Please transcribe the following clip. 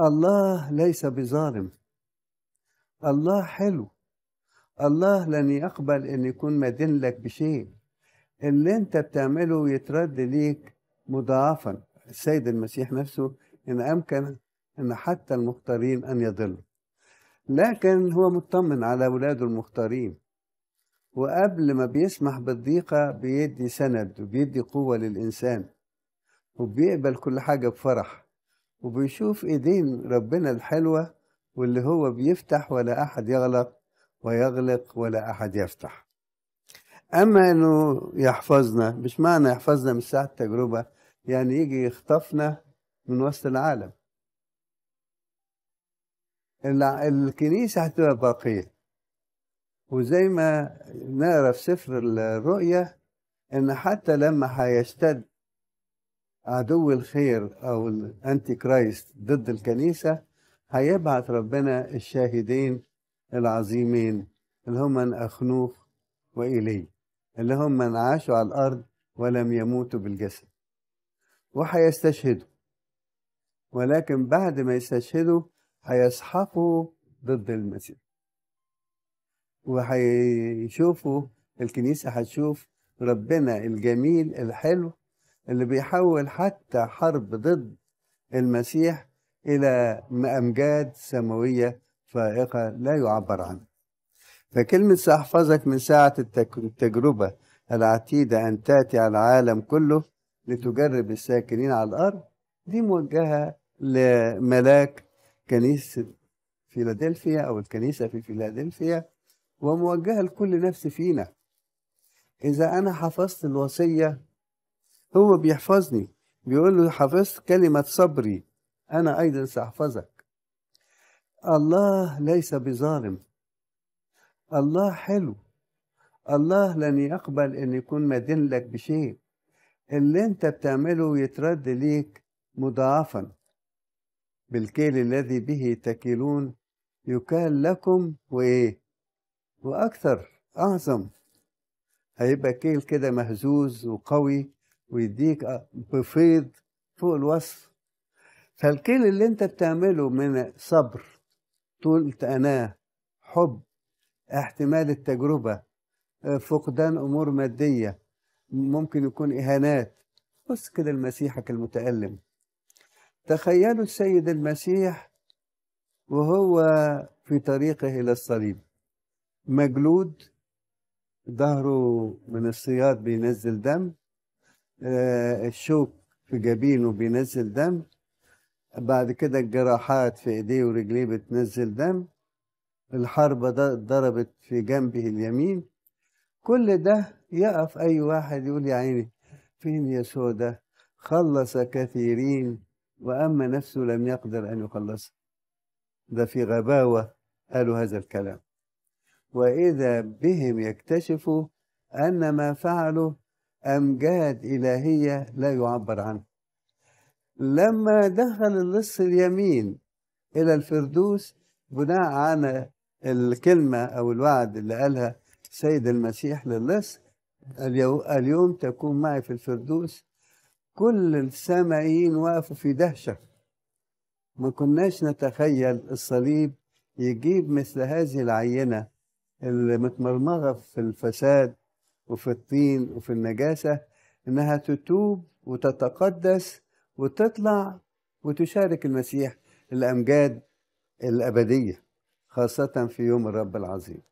الله ليس بظالم الله حلو الله لن يقبل ان يكون مدين لك بشيء اللي انت بتعمله يترد ليك مضاعفا السيد المسيح نفسه ان امكن ان حتى المختارين ان يضلوا لكن هو مطمن على اولاده المختارين وقبل ما بيسمح بالضيقة بيدي سند وبيدي قوة للإنسان وبيقبل كل حاجة بفرح وبيشوف ايدين ربنا الحلوة واللي هو بيفتح ولا أحد يغلق ويغلق ولا أحد يفتح أما أنه يحفظنا مش معنى يحفظنا من ساعة التجربة يعني يجي يخطفنا من وسط العالم الكنيسة هتبقى باقية وزي ما نعرف سفر الرؤيه ان حتى لما هيشتد عدو الخير او الانتي كرايست ضد الكنيسه هيبعت ربنا الشاهدين العظيمين اللي هم اخنوخ وايلي اللي هم عاشوا على الارض ولم يموتوا بالجسد وهيستشهدوا ولكن بعد ما يستشهدوا هيصحفوا ضد المسيح وهيشوفوا الكنيسة هتشوف ربنا الجميل الحلو اللي بيحول حتى حرب ضد المسيح إلى أمجاد سماوية فائقة لا يعبر عنها فكلمة سأحفظك من ساعة التجربة العتيدة أن تأتي على العالم كله لتجرب الساكنين على الأرض دي موجهة لملاك كنيسة فيلادلفيا أو الكنيسة في فيلادلفيا وموجهة لكل نفس فينا إذا أنا حفظت الوصية هو بيحفظني بيقول له حفظت كلمة صبري أنا أيضا سأحفظك الله ليس بظالم الله حلو الله لن يقبل أن يكون مدين لك بشيء اللي أنت بتعمله يترد ليك مضاعفا بالكيل الذي به تكيلون يكال لكم وإيه وأكثر أعظم هيبقى كيل كده مهزوز وقوي ويديك آه، بفيض فوق الوصف فالكل اللي انت بتعمله من صبر طول أنا حب احتمال التجربة آه، فقدان أمور مادية ممكن يكون إهانات بص كده المسيحك المتألم تخيلوا السيد المسيح وهو في طريقه إلى الصليب مجلود ظهره من الصياد بينزل دم آه، الشوك في جبينه بينزل دم بعد كده الجراحات في ايديه ورجليه بتنزل دم الحربة ضربت في جنبه اليمين كل ده يقف أي واحد يقول يا عيني فين يسوع ده خلص كثيرين وأما نفسه لم يقدر أن يخلصها ده في غباوة قالوا هذا الكلام وإذا بهم يكتشفوا أن ما فعلوا أمجاد إلهية لا يعبر عنها لما دخل اللص اليمين إلى الفردوس بناء على الكلمة أو الوعد اللي قالها سيد المسيح للص اليوم تكون معي في الفردوس كل السامعين وقفوا في دهشة ما كناش نتخيل الصليب يجيب مثل هذه العينة المتمرمغة في الفساد وفي الطين وفي النجاسة إنها تتوب وتتقدس وتطلع وتشارك المسيح الأمجاد الأبدية خاصة في يوم الرب العظيم